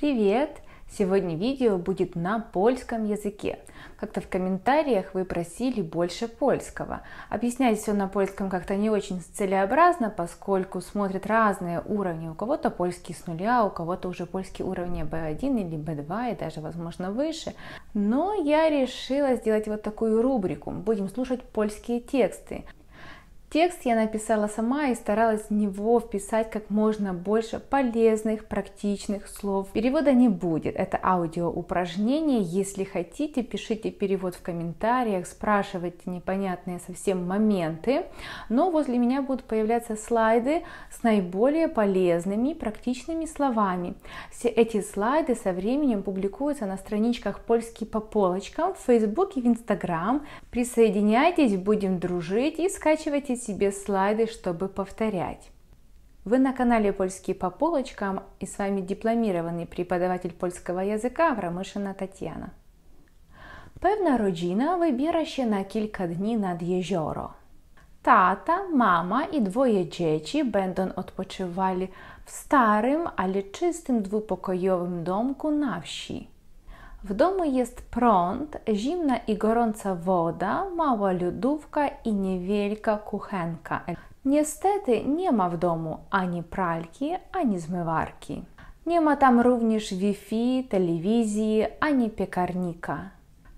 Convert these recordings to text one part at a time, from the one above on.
Привет! Сегодня видео будет на польском языке. Как-то в комментариях вы просили больше польского. Объяснять все на польском как-то не очень целеобразно, поскольку смотрят разные уровни. У кого-то польский с нуля, у кого-то уже польский уровень B1 или B2 и даже, возможно, выше. Но я решила сделать вот такую рубрику. Будем слушать польские тексты. Текст я написала сама и старалась в него вписать как можно больше полезных, практичных слов. Перевода не будет, это аудиоупражнение. Если хотите, пишите перевод в комментариях, спрашивайте непонятные совсем моменты. Но возле меня будут появляться слайды с наиболее полезными, практичными словами. Все эти слайды со временем публикуются на страничках «Польский по полочкам» в Facebook и в Instagram. Присоединяйтесь, будем дружить и скачивайтесь себе слайды, чтобы повторять. Вы на канале «Польский по полочкам» и с вами дипломированный преподаватель польского языка Врамишина Татьяна. Певна родина, wybiera się na kilka dni nad jezioro. Tata, mama i dwoje dzieci będą odpoczywali w starym, ale czystym dwupokojowym domku na wsi. W domu jest prąd, zimna i gorąca woda, mała lodówka i niewielka kuchenka. Niestety nie ma w domu ani pralki, ani zmywarki. Nie ma tam również Wi-Fi, telewizji, ani piekarnika.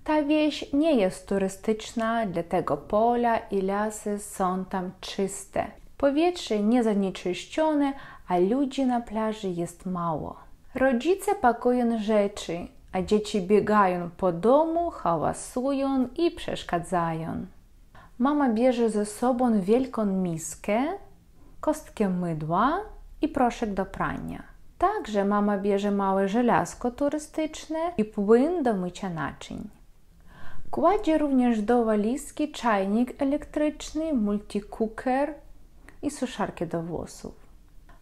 Ta wieś nie jest turystyczna, dlatego pola i lasy są tam czyste. Powietrze niezanieczyszczone, a ludzi na plaży jest mało. Rodzice pakują rzeczy, a dzieci biegają po domu, hałasują i przeszkadzają. Mama bierze ze sobą wielką miskę, kostkę mydła i proszek do prania. Także mama bierze małe żelazko turystyczne i płyn do mycia naczyń. Kładzie również do walizki czajnik elektryczny, multicooker i suszarkę do włosów.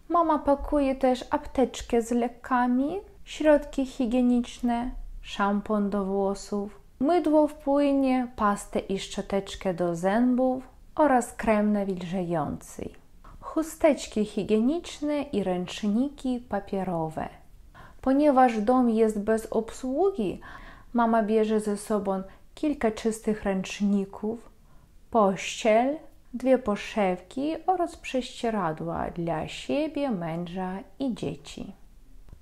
Mama pakuje też apteczkę z lekami środki higieniczne, szampon do włosów, mydło w płynie, pastę i szczoteczkę do zębów oraz krem nawilżający, chusteczki higieniczne i ręczniki papierowe. Ponieważ dom jest bez obsługi, mama bierze ze sobą kilka czystych ręczników, pościel, dwie poszewki oraz prześcieradła dla siebie, męża i dzieci.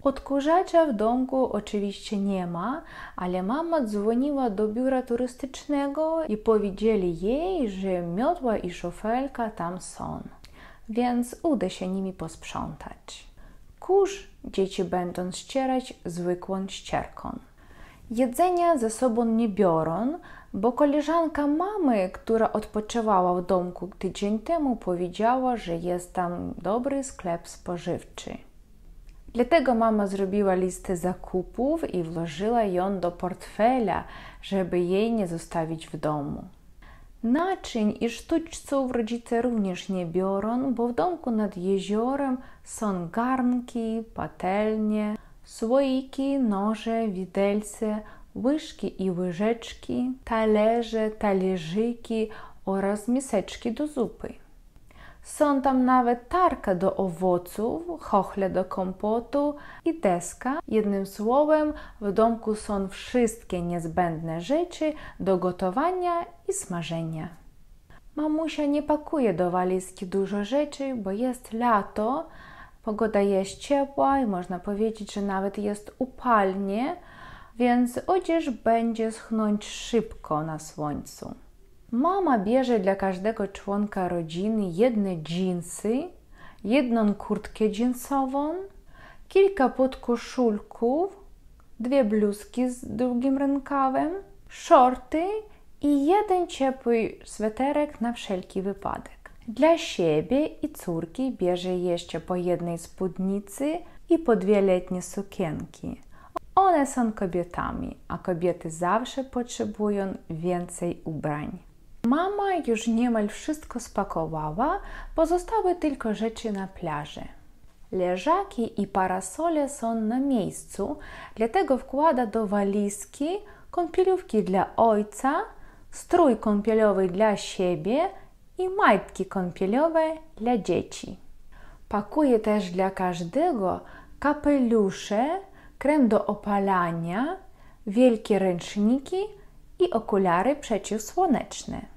Odkurzacza w domku oczywiście nie ma, ale mama dzwoniła do biura turystycznego i powiedzieli jej, że miotła i szofelka tam są, więc uda się nimi posprzątać. Kurz dzieci będą ścierać zwykłą ścierką. Jedzenia ze sobą nie biorą, bo koleżanka mamy, która odpoczywała w domku tydzień temu, powiedziała, że jest tam dobry sklep spożywczy. Dlatego mama zrobiła listę zakupów i włożyła ją do portfela, żeby jej nie zostawić w domu. Naczyń i sztućców rodzice również nie biorą, bo w domku nad jeziorem są garnki, patelnie, słoiki, noże, widelce, łyżki i łyżeczki, talerze, talerzyki oraz miseczki do zupy. Są tam nawet tarka do owoców, chochle do kompotu i deska. Jednym słowem, w domku są wszystkie niezbędne rzeczy do gotowania i smażenia. Mamusia nie pakuje do walizki dużo rzeczy, bo jest lato, pogoda jest ciepła i można powiedzieć, że nawet jest upalnie, więc odzież będzie schnąć szybko na słońcu. Mama bierze dla każdego członka rodziny jedne dżinsy, jedną kurtkę dżinsową, kilka podkoszulków, dwie bluzki z długim rękawem, shorty i jeden ciepły sweterek na wszelki wypadek. Dla siebie i córki bierze jeszcze po jednej spódnicy i po dwie letnie sukienki. One są kobietami, a kobiety zawsze potrzebują więcej ubrań. Mama już niemal wszystko spakowała, pozostały tylko rzeczy na plaży. Leżaki i parasole są na miejscu, dlatego wkłada do walizki kąpielówki dla ojca, strój kąpielowy dla siebie i majtki kąpielowe dla dzieci. Pakuje też dla każdego kapelusze, krem do opalania, wielkie ręczniki i okulary przeciwsłoneczne.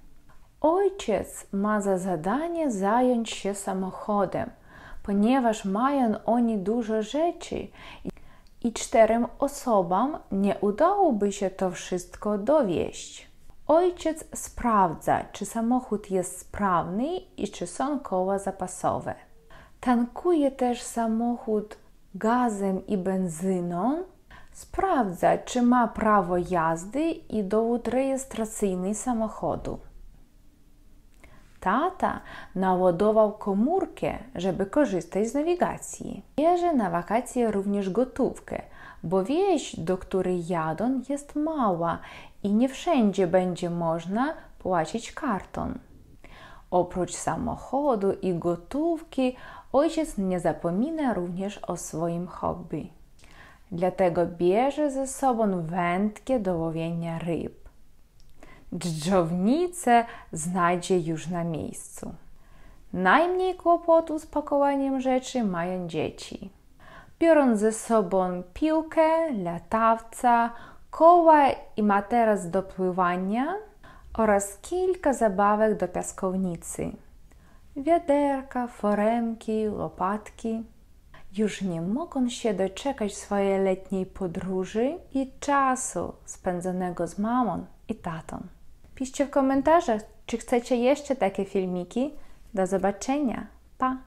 Ojciec ma za zadanie zająć się samochodem, ponieważ mają oni dużo rzeczy i czterem osobom nie udałoby się to wszystko dowieść. Ojciec sprawdza, czy samochód jest sprawny i czy są koła zapasowe. Tankuje też samochód gazem i benzyną. Sprawdza, czy ma prawo jazdy i dowód rejestracyjny samochodu. Tata naładował komórkę, żeby korzystać z nawigacji. Bierze na wakacje również gotówkę, bo wieś, do której jadą, jest mała i nie wszędzie będzie można płacić kartą. Oprócz samochodu i gotówki, ojciec nie zapomina również o swoim hobby. Dlatego bierze ze sobą wędkę do łowienia ryb dżdżownicę znajdzie już na miejscu. Najmniej kłopotu z pakowaniem rzeczy mają dzieci. Biorą ze sobą piłkę, latawca, koła i materac do pływania oraz kilka zabawek do piaskownicy. Wiaderka, foremki, łopatki. Już nie mogą się doczekać swojej letniej podróży i czasu spędzonego z mamą i tatą. Piszcie w komentarzach, czy chcecie jeszcze takie filmiki. Do zobaczenia. Pa!